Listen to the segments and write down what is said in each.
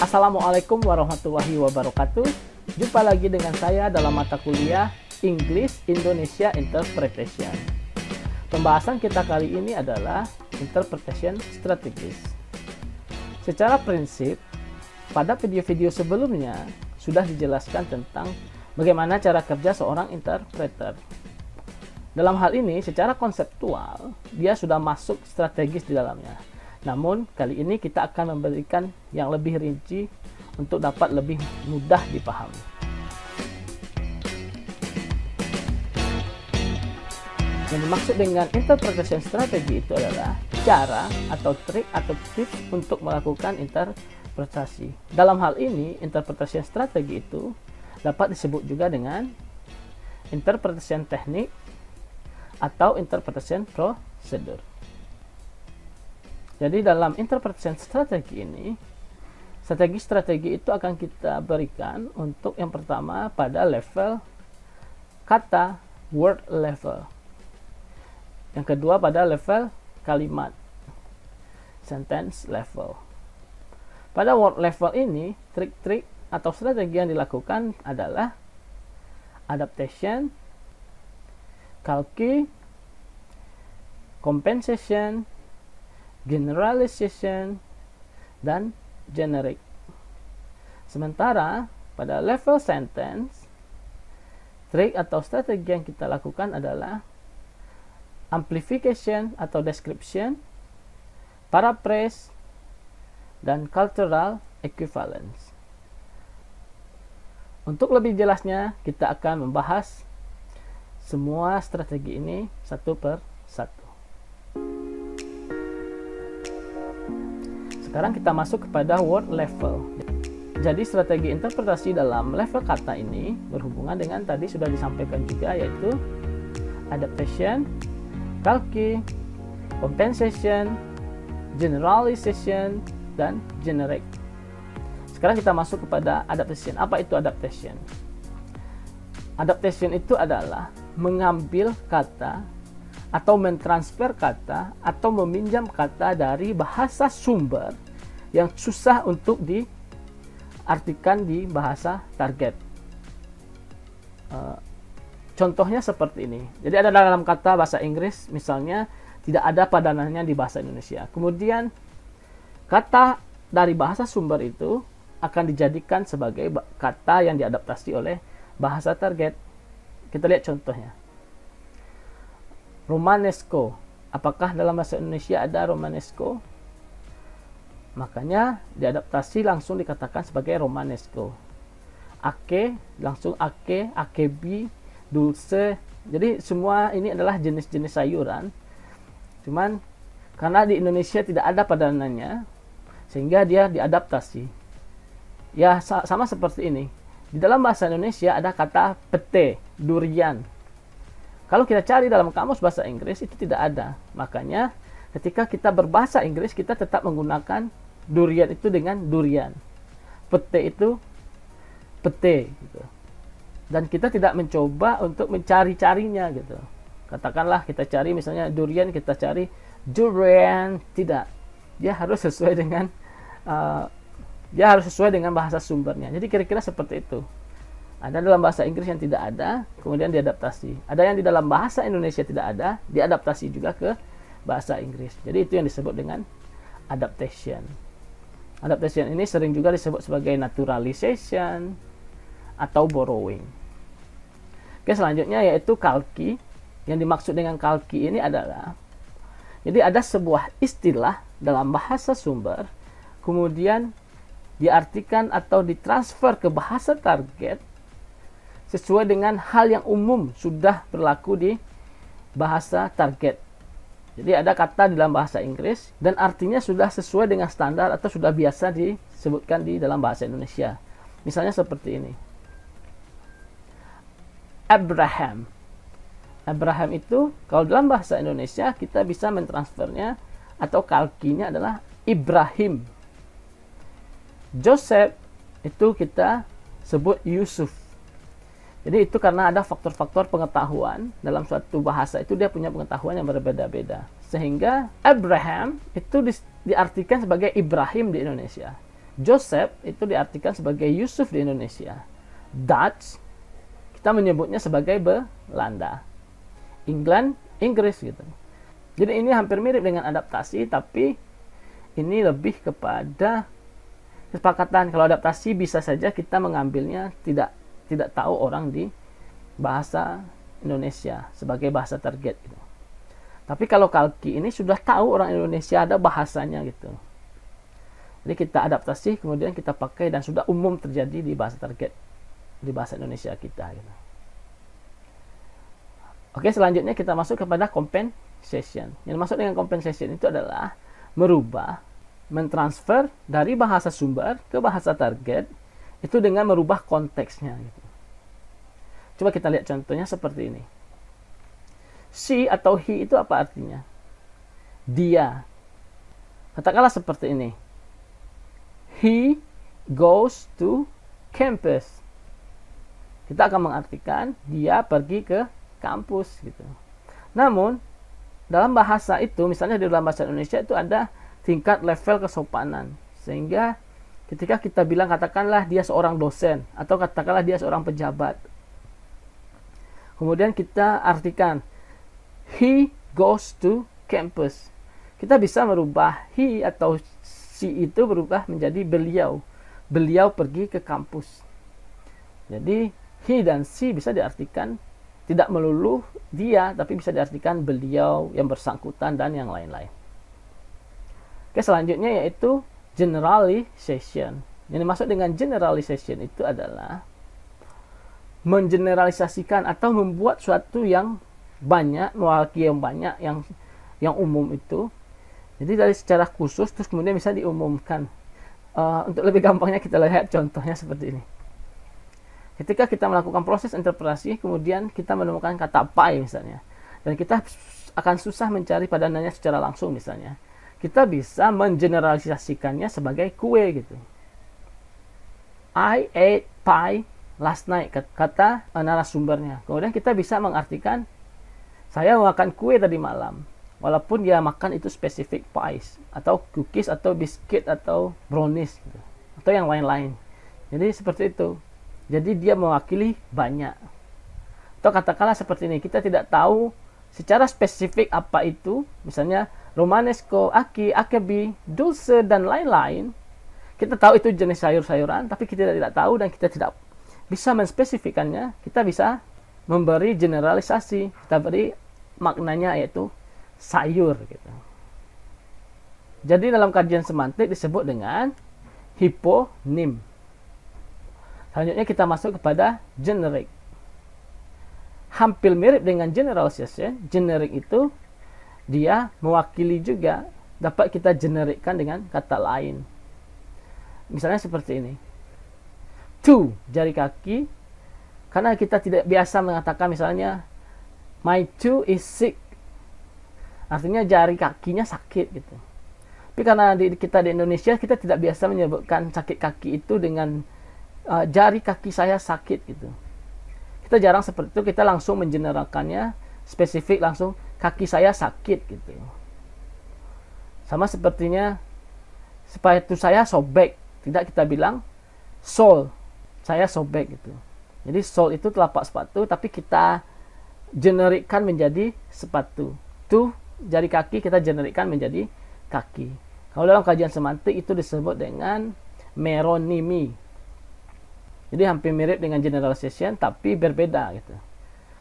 Assalamualaikum warahmatullahi wabarakatuh. Jumpa lagi dengan saya dalam mata kuliah English Indonesia Interpretation. Pembahasan kita kali ini adalah interpretation strategis. Secara prinsip, pada video-video sebelumnya sudah dijelaskan tentang bagaimana cara kerja seorang interpreter. Dalam hal ini, secara konseptual, dia sudah masuk strategis di dalamnya. Namun kali ini kita akan memberikan yang lebih rinci untuk dapat lebih mudah dipahami. Yang dimaksud dengan interpretation strategy itu adalah cara atau trik atau tips untuk melakukan interpretasi. Dalam hal ini, interpretation strategi itu dapat disebut juga dengan interpretation teknik atau interpretation prosedur. Jadi dalam interpretation strategi ini, strategi-strategi itu akan kita berikan untuk yang pertama pada level kata word level. Yang kedua pada level kalimat sentence level. Pada word level ini, trik-trik atau strategi yang dilakukan adalah adaptation, calque, compensation, generalization, dan generic. Sementara pada level sentence, trik atau strategi yang kita lakukan adalah amplification atau description, paraphrase, dan cultural equivalence. Untuk lebih jelasnya, kita akan membahas semua strategi ini satu per satu. Sekarang kita masuk kepada word level. Jadi strategi interpretasi dalam level kata ini berhubungan dengan tadi sudah disampaikan juga yaitu adaptation, calque, compensation, generalization, dan generic. Sekarang kita masuk kepada adaptation. Apa itu adaptation? Adaptation itu adalah mengambil kata atau mentransfer kata atau meminjam kata dari bahasa sumber yang susah untuk diartikan di bahasa target. Eh, contohnya seperti ini. Jadi ada dalam kata bahasa Inggris misalnya tidak ada padanannya di bahasa Indonesia. Kemudian kata dari bahasa sumber itu akan dijadikan sebagai kata yang diadaptasi oleh bahasa target. Kita lihat contohnya. Romanesco. Apakah dalam bahasa Indonesia ada Romanesco? Makanya diadaptasi langsung dikatakan sebagai Romanesco. Ake, langsung ake, akebi, dulce. Jadi semua ini adalah jenis-jenis sayuran. Cuman karena di Indonesia tidak ada padanannya, sehingga dia diadaptasi. Ya sama seperti ini. Di dalam bahasa Indonesia ada kata pete, durian, kalau kita cari dalam kamus bahasa Inggris itu tidak ada. Makanya ketika kita berbahasa Inggris kita tetap menggunakan durian itu dengan durian. Pete itu pete gitu. Dan kita tidak mencoba untuk mencari-carinya gitu. Katakanlah kita cari misalnya durian kita cari durian tidak. Dia harus sesuai dengan uh, dia harus sesuai dengan bahasa sumbernya. Jadi kira-kira seperti itu ada dalam bahasa Inggris yang tidak ada, kemudian diadaptasi. Ada yang di dalam bahasa Indonesia tidak ada, diadaptasi juga ke bahasa Inggris. Jadi itu yang disebut dengan adaptation. Adaptation ini sering juga disebut sebagai naturalization atau borrowing. Oke, selanjutnya yaitu kalki. Yang dimaksud dengan kalki ini adalah jadi ada sebuah istilah dalam bahasa sumber kemudian diartikan atau ditransfer ke bahasa target sesuai dengan hal yang umum sudah berlaku di bahasa target. Jadi ada kata dalam bahasa Inggris dan artinya sudah sesuai dengan standar atau sudah biasa disebutkan di dalam bahasa Indonesia. Misalnya seperti ini. Abraham. Abraham itu kalau dalam bahasa Indonesia kita bisa mentransfernya atau kalkinya adalah Ibrahim. Joseph itu kita sebut Yusuf. Jadi itu karena ada faktor-faktor pengetahuan dalam suatu bahasa itu dia punya pengetahuan yang berbeda-beda. Sehingga Abraham itu di, diartikan sebagai Ibrahim di Indonesia. Joseph itu diartikan sebagai Yusuf di Indonesia. Dutch kita menyebutnya sebagai Belanda. England, Inggris gitu. Jadi ini hampir mirip dengan adaptasi tapi ini lebih kepada kesepakatan kalau adaptasi bisa saja kita mengambilnya tidak tidak tahu orang di bahasa Indonesia sebagai bahasa target gitu. Tapi kalau Kalki ini sudah tahu orang Indonesia ada bahasanya gitu. Jadi kita adaptasi kemudian kita pakai dan sudah umum terjadi di bahasa target di bahasa Indonesia kita gitu. Oke, selanjutnya kita masuk kepada compensation. Yang masuk dengan compensation itu adalah merubah, mentransfer dari bahasa sumber ke bahasa target itu dengan merubah konteksnya gitu. Coba kita lihat contohnya seperti ini. Si atau he itu apa artinya? Dia. Katakanlah seperti ini. He goes to campus. Kita akan mengartikan dia pergi ke kampus gitu. Namun dalam bahasa itu misalnya di dalam bahasa Indonesia itu ada tingkat level kesopanan sehingga ketika kita bilang katakanlah dia seorang dosen atau katakanlah dia seorang pejabat Kemudian kita artikan he goes to campus. Kita bisa merubah he atau si itu berubah menjadi beliau. Beliau pergi ke kampus. Jadi he dan si bisa diartikan tidak melulu dia, tapi bisa diartikan beliau yang bersangkutan dan yang lain-lain. Oke, selanjutnya yaitu generalization. Yang dimaksud dengan generalization itu adalah mengeneralisasikan atau membuat suatu yang banyak mewakili yang banyak yang yang umum itu jadi dari secara khusus terus kemudian bisa diumumkan uh, untuk lebih gampangnya kita lihat contohnya seperti ini ketika kita melakukan proses interpretasi kemudian kita menemukan kata pai misalnya dan kita akan susah mencari padanannya secara langsung misalnya kita bisa mengeneralisasikannya sebagai kue gitu I ate pie last night kata narasumbernya kemudian kita bisa mengartikan saya makan kue tadi malam walaupun dia makan itu spesifik pies atau cookies atau biscuit atau brownies gitu. atau yang lain-lain jadi seperti itu jadi dia mewakili banyak atau katakanlah seperti ini kita tidak tahu secara spesifik apa itu misalnya romanesco, aki, akebi, dulce dan lain-lain kita tahu itu jenis sayur-sayuran tapi kita tidak tahu dan kita tidak bisa menspesifikannya, kita bisa memberi generalisasi, kita beri maknanya yaitu sayur gitu. Jadi dalam kajian semantik disebut dengan hiponim. Selanjutnya kita masuk kepada generic. Hampir mirip dengan generalization, ya. generic itu dia mewakili juga dapat kita generikkan dengan kata lain. Misalnya seperti ini two jari kaki karena kita tidak biasa mengatakan misalnya my two is sick artinya jari kakinya sakit gitu tapi karena di, kita di Indonesia kita tidak biasa menyebutkan sakit kaki itu dengan uh, jari kaki saya sakit gitu kita jarang seperti itu kita langsung menjeneralkannya spesifik langsung kaki saya sakit gitu sama sepertinya sepatu saya sobek tidak kita bilang sole saya sobek gitu jadi sol itu telapak sepatu tapi kita generikan menjadi sepatu tuh jari kaki kita generikan menjadi kaki kalau dalam kajian semantik itu disebut dengan meronimi jadi hampir mirip dengan generalization tapi berbeda gitu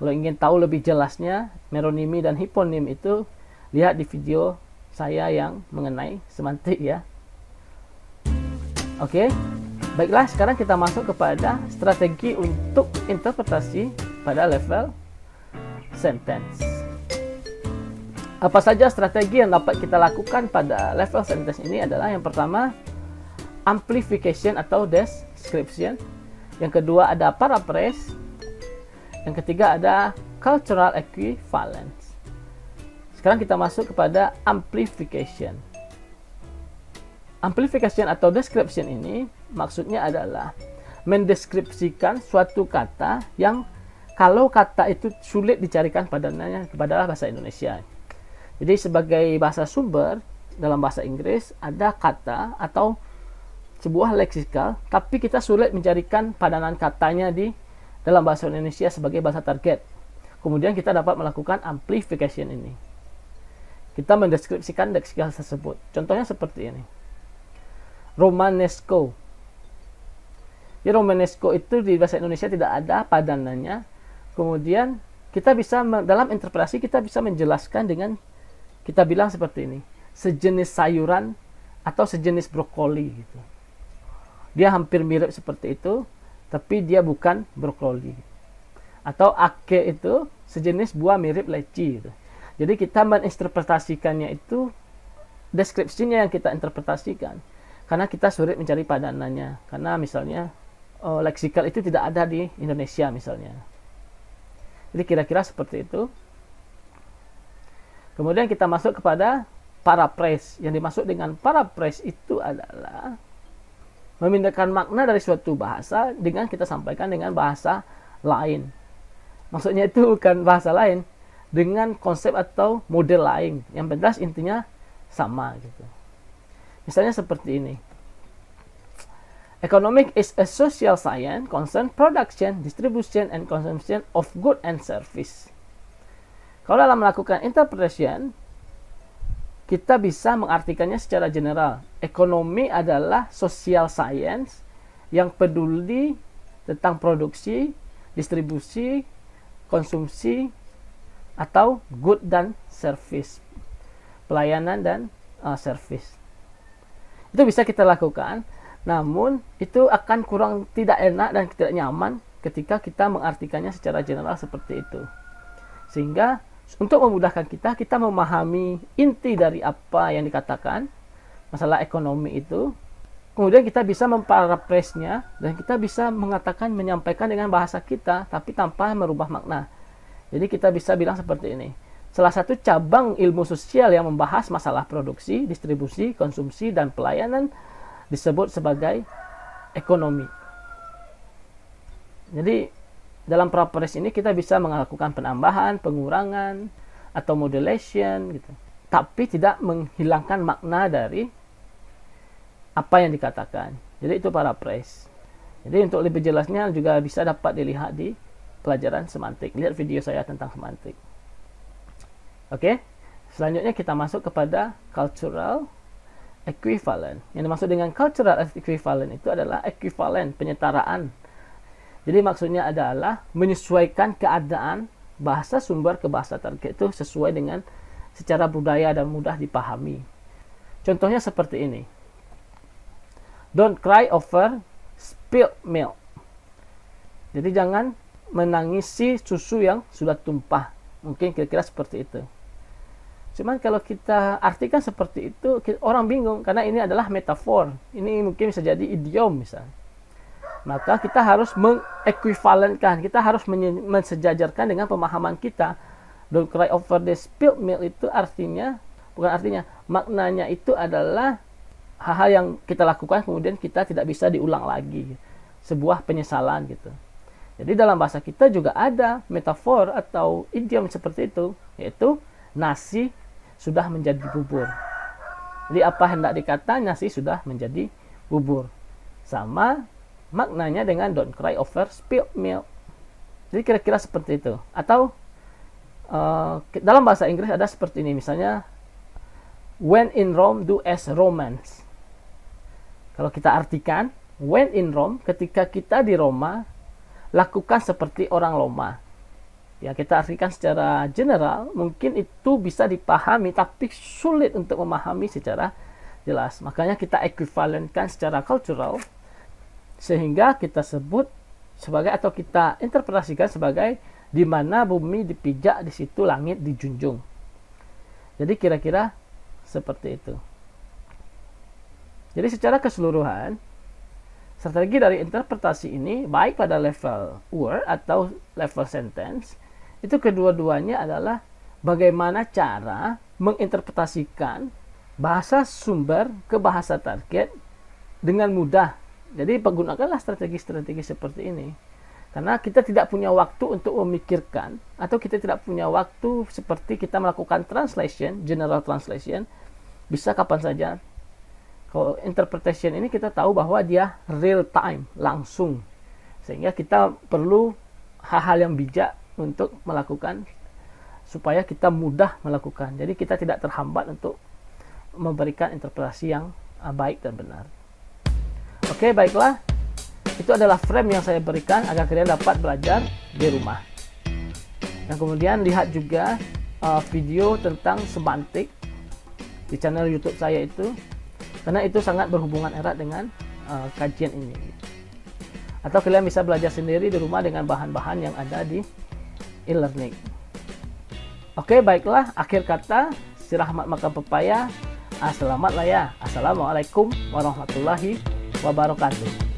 kalau ingin tahu lebih jelasnya meronimi dan hiponim itu lihat di video saya yang mengenai semantik ya oke okay? Baiklah, sekarang kita masuk kepada strategi untuk interpretasi pada level sentence. Apa saja strategi yang dapat kita lakukan pada level sentence ini adalah yang pertama amplification atau description, yang kedua ada paraphrase, yang ketiga ada cultural equivalence. Sekarang kita masuk kepada amplification. Amplification atau description ini maksudnya adalah mendeskripsikan suatu kata yang kalau kata itu sulit dicarikan padanannya kepada bahasa Indonesia. Jadi sebagai bahasa sumber dalam bahasa Inggris ada kata atau sebuah leksikal tapi kita sulit mencarikan padanan katanya di dalam bahasa Indonesia sebagai bahasa target. Kemudian kita dapat melakukan amplification ini. Kita mendeskripsikan leksikal tersebut. Contohnya seperti ini. Romanesco. Ya Romanesco itu di bahasa Indonesia tidak ada padanannya. Kemudian kita bisa dalam interpretasi kita bisa menjelaskan dengan kita bilang seperti ini, sejenis sayuran atau sejenis brokoli gitu. Dia hampir mirip seperti itu, tapi dia bukan brokoli. Atau ake itu sejenis buah mirip leci gitu. Jadi kita menginterpretasikannya itu deskripsinya yang kita interpretasikan karena kita sulit mencari padanannya karena misalnya uh, leksikal itu tidak ada di Indonesia misalnya jadi kira-kira seperti itu kemudian kita masuk kepada para paraphrase yang dimaksud dengan para paraphrase itu adalah memindahkan makna dari suatu bahasa dengan kita sampaikan dengan bahasa lain maksudnya itu bukan bahasa lain dengan konsep atau model lain yang jelas intinya sama gitu Misalnya seperti ini. Economic is a social science concern production, distribution, and consumption of good and service. Kalau dalam melakukan interpretation, kita bisa mengartikannya secara general. Ekonomi adalah social science yang peduli tentang produksi, distribusi, konsumsi, atau good dan service, pelayanan dan uh, service itu bisa kita lakukan namun itu akan kurang tidak enak dan tidak nyaman ketika kita mengartikannya secara general seperti itu sehingga untuk memudahkan kita kita memahami inti dari apa yang dikatakan masalah ekonomi itu kemudian kita bisa memparapresnya dan kita bisa mengatakan menyampaikan dengan bahasa kita tapi tanpa merubah makna jadi kita bisa bilang seperti ini salah satu cabang ilmu sosial yang membahas masalah produksi, distribusi, konsumsi, dan pelayanan disebut sebagai ekonomi. Jadi, dalam properties ini kita bisa melakukan penambahan, pengurangan, atau modulation, gitu. tapi tidak menghilangkan makna dari apa yang dikatakan. Jadi, itu para pres. Jadi, untuk lebih jelasnya juga bisa dapat dilihat di pelajaran semantik. Lihat video saya tentang semantik. Oke, selanjutnya kita masuk kepada cultural equivalent. Yang dimaksud dengan cultural equivalent itu adalah equivalent, penyetaraan. Jadi maksudnya adalah menyesuaikan keadaan bahasa sumber ke bahasa target itu sesuai dengan secara budaya dan mudah dipahami. Contohnya seperti ini. Don't cry over spilled milk. Jadi jangan menangisi susu yang sudah tumpah. Mungkin kira-kira seperti itu. Cuman kalau kita artikan seperti itu, orang bingung karena ini adalah metafor. Ini mungkin bisa jadi idiom misalnya. Maka kita harus mengekuivalenkan, kita harus mensejajarkan dengan pemahaman kita. Don't cry over the spilled milk itu artinya, bukan artinya, maknanya itu adalah hal-hal yang kita lakukan kemudian kita tidak bisa diulang lagi. Sebuah penyesalan gitu. Jadi dalam bahasa kita juga ada metafor atau idiom seperti itu, yaitu nasi sudah menjadi bubur. Jadi apa hendak dikatanya sih sudah menjadi bubur. Sama maknanya dengan don't cry over spilled milk. Jadi kira-kira seperti itu. Atau uh, dalam bahasa Inggris ada seperti ini misalnya when in Rome do as Romans. Kalau kita artikan when in Rome ketika kita di Roma lakukan seperti orang Roma ya kita artikan secara general mungkin itu bisa dipahami tapi sulit untuk memahami secara jelas makanya kita ekuivalenkan secara cultural sehingga kita sebut sebagai atau kita interpretasikan sebagai di mana bumi dipijak di situ langit dijunjung jadi kira-kira seperti itu jadi secara keseluruhan strategi dari interpretasi ini baik pada level word atau level sentence itu kedua-duanya adalah bagaimana cara menginterpretasikan bahasa sumber ke bahasa target dengan mudah. Jadi pergunakanlah strategi-strategi seperti ini. Karena kita tidak punya waktu untuk memikirkan atau kita tidak punya waktu seperti kita melakukan translation, general translation bisa kapan saja. Kalau interpretation ini kita tahu bahwa dia real time, langsung. Sehingga kita perlu hal-hal yang bijak untuk melakukan supaya kita mudah melakukan. Jadi kita tidak terhambat untuk memberikan interpretasi yang ah, baik dan benar. Oke, baiklah. Itu adalah frame yang saya berikan agar kalian dapat belajar di rumah. Dan kemudian lihat juga uh, video tentang semantik di channel YouTube saya itu karena itu sangat berhubungan erat dengan uh, kajian ini. Atau kalian bisa belajar sendiri di rumah dengan bahan-bahan yang ada di e-learning. Oke, baiklah. Akhir kata, si Rahmat makan pepaya. Ah, selamat lah ya. Assalamualaikum warahmatullahi wabarakatuh.